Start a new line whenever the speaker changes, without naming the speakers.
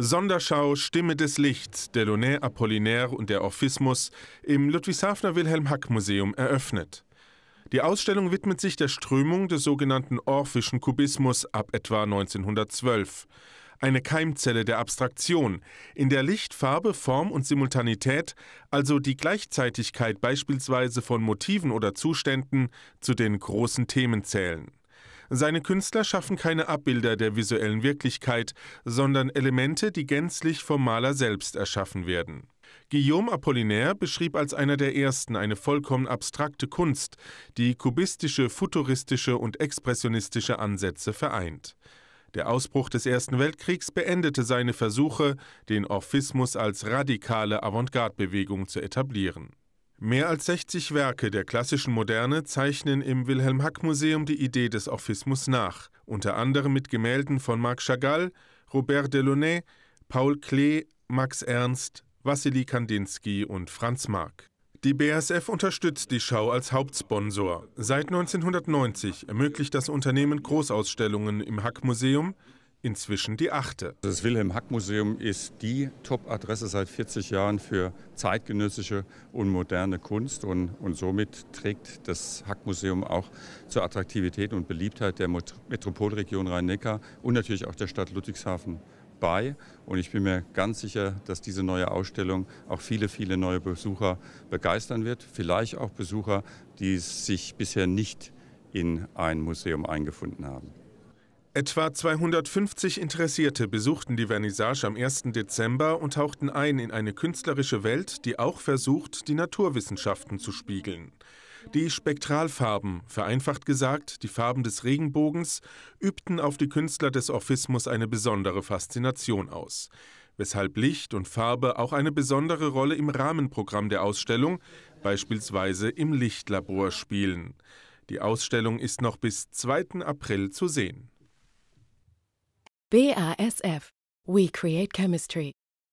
Sonderschau Stimme des Lichts, Delaunay Apollinaire und der Orphismus im Ludwigshafener Wilhelm-Hack-Museum eröffnet. Die Ausstellung widmet sich der Strömung des sogenannten Orphischen Kubismus ab etwa 1912. Eine Keimzelle der Abstraktion, in der Licht, Farbe, Form und Simultanität, also die Gleichzeitigkeit beispielsweise von Motiven oder Zuständen, zu den großen Themen zählen. Seine Künstler schaffen keine Abbilder der visuellen Wirklichkeit, sondern Elemente, die gänzlich vom Maler selbst erschaffen werden. Guillaume Apollinaire beschrieb als einer der ersten eine vollkommen abstrakte Kunst, die kubistische, futuristische und expressionistische Ansätze vereint. Der Ausbruch des Ersten Weltkriegs beendete seine Versuche, den Orphismus als radikale Avantgarde-Bewegung zu etablieren. Mehr als 60 Werke der klassischen Moderne zeichnen im Wilhelm Hack Museum die Idee des Orphismus nach, unter anderem mit Gemälden von Marc Chagall, Robert Delaunay, Paul Klee, Max Ernst, Wassily Kandinsky und Franz Marc. Die BASF unterstützt die Schau als Hauptsponsor. Seit 1990 ermöglicht das Unternehmen Großausstellungen im Hack
Museum, inzwischen die achte. Das Wilhelm Hack Museum ist die Top-Adresse seit 40 Jahren für zeitgenössische und moderne Kunst und, und somit trägt das Hack Museum auch zur Attraktivität und Beliebtheit der Metropolregion Rhein-Neckar und natürlich auch der Stadt Ludwigshafen bei und ich bin mir ganz sicher, dass diese neue Ausstellung auch viele, viele neue Besucher begeistern wird, vielleicht auch Besucher, die sich bisher nicht in ein Museum eingefunden haben.
Etwa 250 Interessierte besuchten die Vernissage am 1. Dezember und tauchten ein in eine künstlerische Welt, die auch versucht, die Naturwissenschaften zu spiegeln. Die Spektralfarben, vereinfacht gesagt die Farben des Regenbogens, übten auf die Künstler des Orphismus eine besondere Faszination aus, weshalb Licht und Farbe auch eine besondere Rolle im Rahmenprogramm der Ausstellung, beispielsweise im Lichtlabor, spielen. Die Ausstellung ist noch bis 2. April zu sehen.
BASF. We create chemistry.